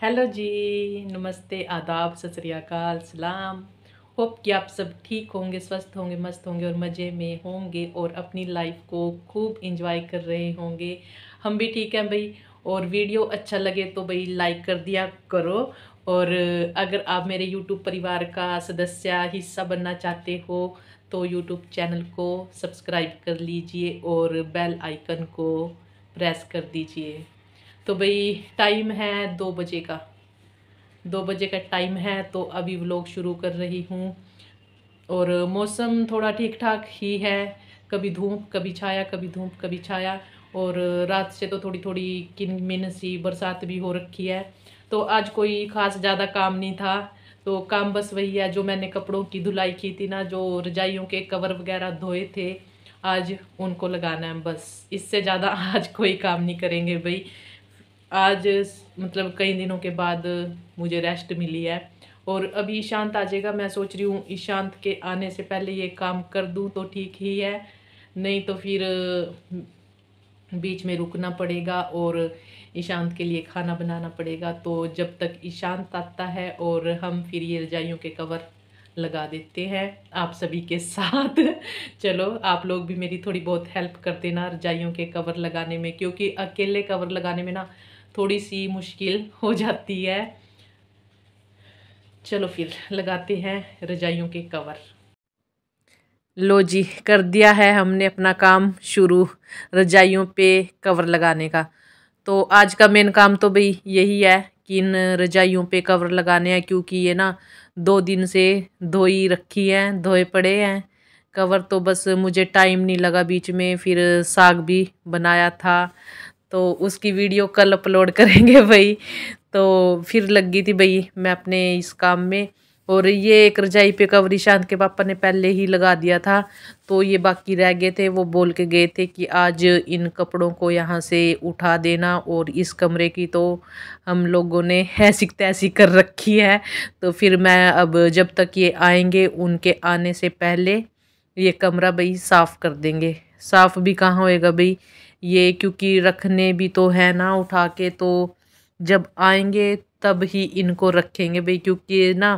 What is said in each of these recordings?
hello जी नमस्ते आदाब सत श्रीकाल सलाम होप कि आप सब ठीक होंगे स्वस्थ होंगे मस्त होंगे और मज़े में होंगे और अपनी लाइफ को खूब इंजॉय कर रहे होंगे हम भी ठीक हैं भाई और वीडियो अच्छा लगे तो भाई लाइक कर दिया करो और अगर आप मेरे यूट्यूब परिवार का सदस्य हिस्सा बनना चाहते हो तो यूट्यूब चैनल को सब्सक्राइब कर लीजिए और बेल आइकन को प्रेस कर दीजिए तो भाई टाइम है दो बजे का दो बजे का टाइम है तो अभी व्लॉग शुरू कर रही हूँ और मौसम थोड़ा ठीक ठाक ही है कभी धूप कभी छाया कभी धूप कभी छाया और रात से तो थोड़ी थोड़ी किन मिन सी बरसात भी हो रखी है तो आज कोई ख़ास ज़्यादा काम नहीं था तो काम बस वही है जो मैंने कपड़ों की धुलाई की थी ना जो रजाइयों के कवर वगैरह धोए थे आज उनको लगाना है बस इससे ज़्यादा आज कोई काम नहीं करेंगे भाई आज मतलब कई दिनों के बाद मुझे रेस्ट मिली है और अभी ईशांत आ जाएगा मैं सोच रही हूँ ईशांत के आने से पहले ये काम कर दूँ तो ठीक ही है नहीं तो फिर बीच में रुकना पड़ेगा और ईशांत के लिए खाना बनाना पड़ेगा तो जब तक ईशांत आता है और हम फिर ये रजाइयों के कवर लगा देते हैं आप सभी के साथ चलो आप लोग भी मेरी थोड़ी बहुत हेल्प कर देना रजाइयों के कवर लगाने में क्योंकि अकेले कवर लगाने में ना थोड़ी सी मुश्किल हो जाती है चलो फिर लगाते हैं रजाइयों के कवर लो जी कर दिया है हमने अपना काम शुरू रजाइयों पे कवर लगाने का तो आज का मेन काम तो भाई यही है कि इन रजाइयों पे कवर लगाने हैं क्योंकि ये ना दो दिन से धोई रखी हैं धोए पड़े हैं कवर तो बस मुझे टाइम नहीं लगा बीच में फिर साग भी बनाया था तो उसकी वीडियो कल अपलोड करेंगे भाई तो फिर लग गई थी भाई मैं अपने इस काम में और ये एक रजाई पे कवर ईशांत के पापा ने पहले ही लगा दिया था तो ये बाकी रह गए थे वो बोल के गए थे कि आज इन कपड़ों को यहाँ से उठा देना और इस कमरे की तो हम लोगों ने ऐसी तैसी कर रखी है तो फिर मैं अब जब तक ये आएंगे उनके आने से पहले ये कमरा भाई साफ़ कर देंगे साफ़ भी कहाँ होएगा भाई ये क्योंकि रखने भी तो है ना उठा के तो जब आएंगे तब ही इनको रखेंगे भाई क्योंकि ना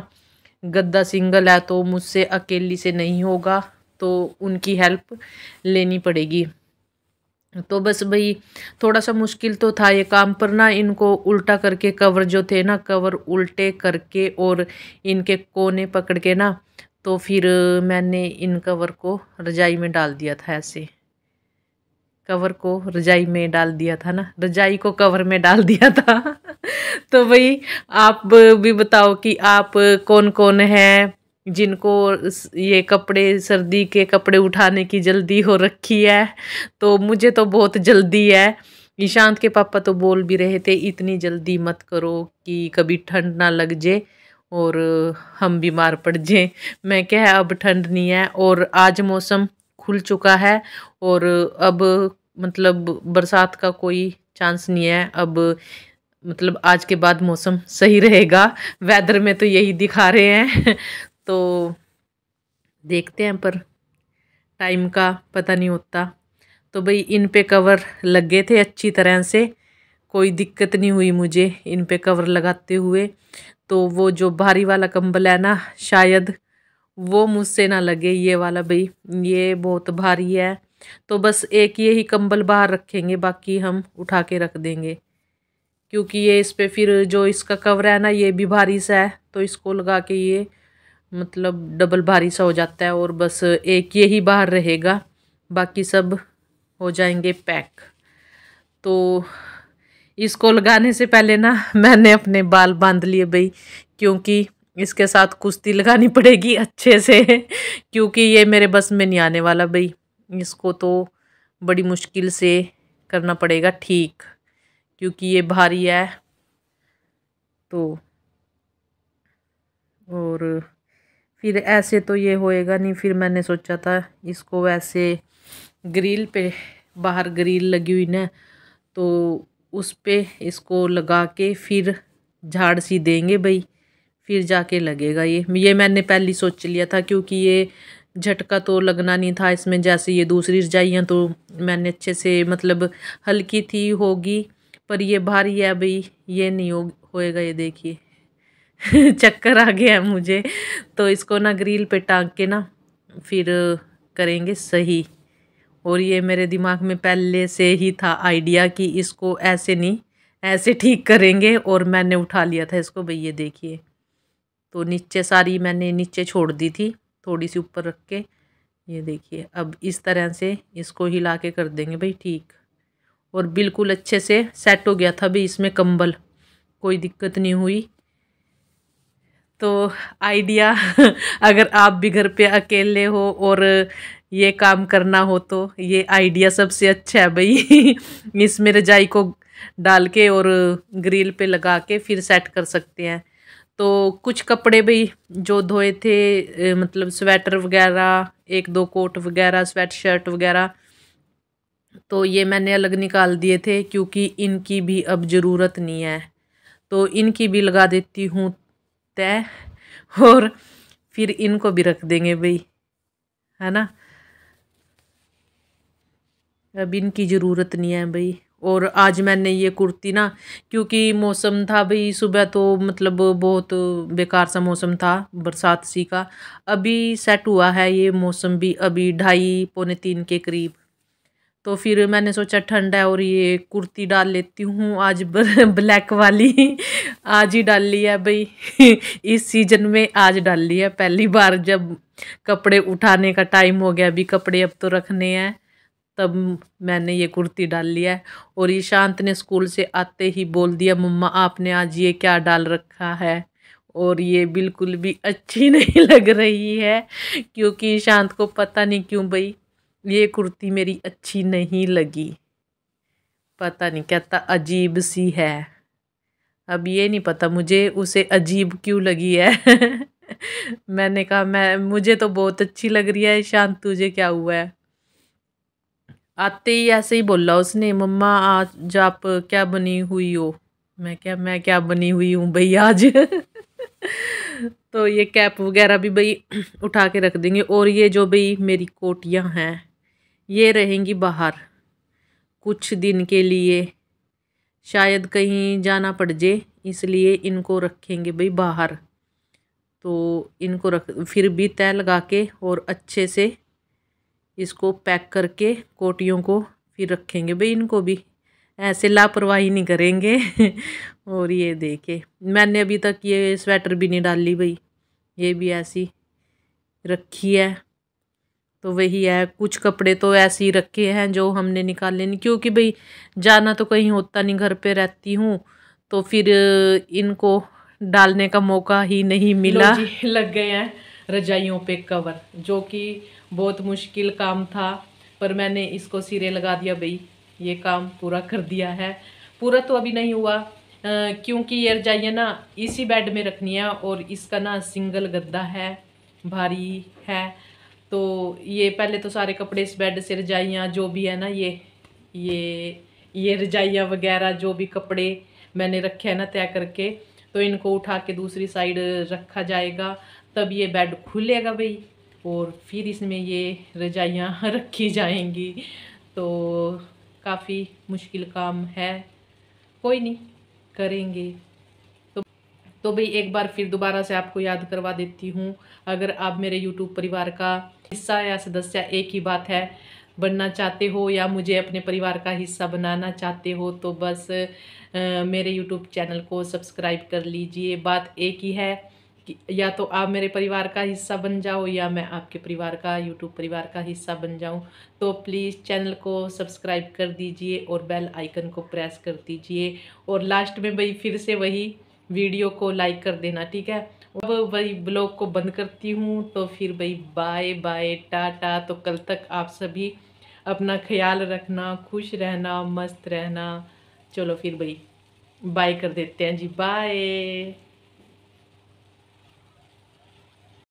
गद्दा सिंगल है तो मुझसे अकेली से नहीं होगा तो उनकी हेल्प लेनी पड़ेगी तो बस भाई थोड़ा सा मुश्किल तो था ये काम पर ना इनको उल्टा करके कवर जो थे ना कवर उल्टे करके और इनके कोने पकड़ के ना तो फिर मैंने इन कवर को रजाई में डाल दिया था ऐसे कवर को रजाई में डाल दिया था ना रजाई को कवर में डाल दिया था तो भाई आप भी बताओ कि आप कौन कौन हैं जिनको ये कपड़े सर्दी के कपड़े उठाने की जल्दी हो रखी है तो मुझे तो बहुत जल्दी है ईशांत के पापा तो बोल भी रहे थे इतनी जल्दी मत करो कि कभी ठंड ना लग जाए और हम बीमार पड़ जाएं मैं क्या है अब ठंड नहीं है और आज मौसम खुल चुका है और अब मतलब बरसात का कोई चांस नहीं है अब मतलब आज के बाद मौसम सही रहेगा वेदर में तो यही दिखा रहे हैं तो देखते हैं पर टाइम का पता नहीं होता तो भाई इन पे कवर लगे थे अच्छी तरह से कोई दिक्कत नहीं हुई मुझे इन पे कवर लगाते हुए तो वो जो भारी वाला कंबल है ना शायद वो मुझसे ना लगे ये वाला भाई ये बहुत भारी है तो बस एक ये ही कंबल बाहर रखेंगे बाकी हम उठा के रख देंगे क्योंकि ये इस पर फिर जो इसका कवर है ना ये भी भारी सा है तो इसको लगा के ये मतलब डबल भारी सा हो जाता है और बस एक ये ही बाहर रहेगा बाकी सब हो जाएंगे पैक तो इसको लगाने से पहले ना मैंने अपने बाल बांध लिए भाई क्योंकि इसके साथ कुश्ती लगानी पड़ेगी अच्छे से क्योंकि ये मेरे बस में नहीं आने वाला भाई इसको तो बड़ी मुश्किल से करना पड़ेगा ठीक क्योंकि ये भारी है तो और फिर ऐसे तो ये होएगा नहीं फिर मैंने सोचा था इसको वैसे ग्रिल पे बाहर ग्रिल लगी हुई ना तो उस पर इसको लगा के फिर झाड़ सी देंगे भाई फिर जाके लगेगा ये ये मैंने पहले सोच लिया था क्योंकि ये झटका तो लगना नहीं था इसमें जैसे ये दूसरी रजाइयाँ तो मैंने अच्छे से मतलब हल्की थी होगी पर ये भारी है भाई ये नहीं हो होएगा ये देखिए चक्कर आ गया है मुझे तो इसको ना ग्रिल पे टाँग के ना फिर करेंगे सही और ये मेरे दिमाग में पहले से ही था आइडिया कि इसको ऐसे नहीं ऐसे ठीक करेंगे और मैंने उठा लिया था इसको भाई ये देखिए तो नीचे सारी मैंने नीचे छोड़ दी थी थोड़ी सी ऊपर रख के ये देखिए अब इस तरह से इसको हिला के कर देंगे भाई ठीक और बिल्कुल अच्छे से सेट हो गया था भाई इसमें कंबल कोई दिक्कत नहीं हुई तो आइडिया अगर आप भी घर पे अकेले हो और ये काम करना हो तो ये आइडिया सबसे अच्छा है भाई इसमें रजाई को डाल के और ग्रिल पे लगा के फिर सेट कर सकते हैं तो कुछ कपड़े भी जो धोए थे मतलब स्वेटर वगैरह एक दो कोट वगैरह स्वेट शर्ट वगैरह तो ये मैंने अलग निकाल दिए थे क्योंकि इनकी भी अब ज़रूरत नहीं है तो इनकी भी लगा देती हूँ तय और फिर इनको भी रख देंगे भाई है ना अब इनकी ज़रूरत नहीं है भाई और आज मैंने ये कुर्ती ना क्योंकि मौसम था भाई सुबह तो मतलब बहुत बेकार सा मौसम था बरसात सी का अभी सेट हुआ है ये मौसम भी अभी ढाई पौने तीन के करीब तो फिर मैंने सोचा ठंड है और ये कुर्ती डाल लेती हूँ आज ब्लैक वाली आज ही डाल ली है भाई इस सीज़न में आज डाल ली है पहली बार जब कपड़े उठाने का टाइम हो गया अभी कपड़े अब तो रखने हैं तब मैंने ये कुर्ती डाल लिया है और ईशांत ने स्कूल से आते ही बोल दिया मम्मा आपने आज ये क्या डाल रखा है और ये बिल्कुल भी अच्छी नहीं लग रही है क्योंकि ईशांत को पता नहीं क्यों भाई ये कुर्ती मेरी अच्छी नहीं लगी पता नहीं कहता अजीब सी है अब ये नहीं पता मुझे उसे अजीब क्यों लगी है मैंने कहा मैं मुझे तो बहुत अच्छी लग रही है ईशांत तुझे क्या हुआ है आते ही ऐसे ही बोला उसने मम्मा आज आप क्या बनी हुई हो मैं क्या मैं क्या बनी हुई हूँ भाई आज तो ये कैप वगैरह भी भाई उठा के रख देंगे और ये जो भाई मेरी कोटियाँ हैं ये रहेंगी बाहर कुछ दिन के लिए शायद कहीं जाना पड़ जे इसलिए इनको रखेंगे भाई बाहर तो इनको रख फिर भी तय लगा के और अच्छे से इसको पैक करके कोटियों को फिर रखेंगे भाई इनको भी ऐसे लापरवाही नहीं करेंगे और ये देखे मैंने अभी तक ये स्वेटर भी नहीं डाली भाई ये भी ऐसी रखी है तो वही है कुछ कपड़े तो ऐसे ही रखे हैं जो हमने निकाले नहीं क्योंकि भाई जाना तो कहीं होता नहीं घर पे रहती हूँ तो फिर इनको डालने का मौका ही नहीं मिला लग गए हैं रजाइयों पे कवर जो कि बहुत मुश्किल काम था पर मैंने इसको सिरे लगा दिया भाई ये काम पूरा कर दिया है पूरा तो अभी नहीं हुआ क्योंकि ये रजाइयाँ ना इसी बेड में रखनी है और इसका ना सिंगल गद्दा है भारी है तो ये पहले तो सारे कपड़े इस बेड से रजाइयाँ जो भी है ना ये ये ये रजाइयाँ वगैरह जो भी कपड़े मैंने रखे हैं ना तय करके तो इनको उठा के दूसरी साइड रखा जाएगा तब ये बेड खुलेगा भाई और फिर इसमें ये रजाइयाँ रखी जाएंगी तो काफ़ी मुश्किल काम है कोई नहीं करेंगे तो तो भाई एक बार फिर दोबारा से आपको याद करवा देती हूँ अगर आप मेरे यूट्यूब परिवार का हिस्सा या सदस्य एक ही बात है बनना चाहते हो या मुझे अपने परिवार का हिस्सा बनाना चाहते हो तो बस आ, मेरे यूट्यूब चैनल को सब्सक्राइब कर लीजिए बात एक ही है या तो आप मेरे परिवार का हिस्सा बन जाओ या मैं आपके परिवार का यूट्यूब परिवार का हिस्सा बन जाऊं तो प्लीज़ चैनल को सब्सक्राइब कर दीजिए और बेल आइकन को प्रेस कर दीजिए और लास्ट में भाई फिर से वही वीडियो को लाइक कर देना ठीक है अब भाई ब्लॉग को बंद करती हूँ तो फिर भाई बाय बाय टाटा तो कल तक आप सभी अपना ख्याल रखना खुश रहना मस्त रहना चलो फिर भाई बाय कर देते हैं जी बाय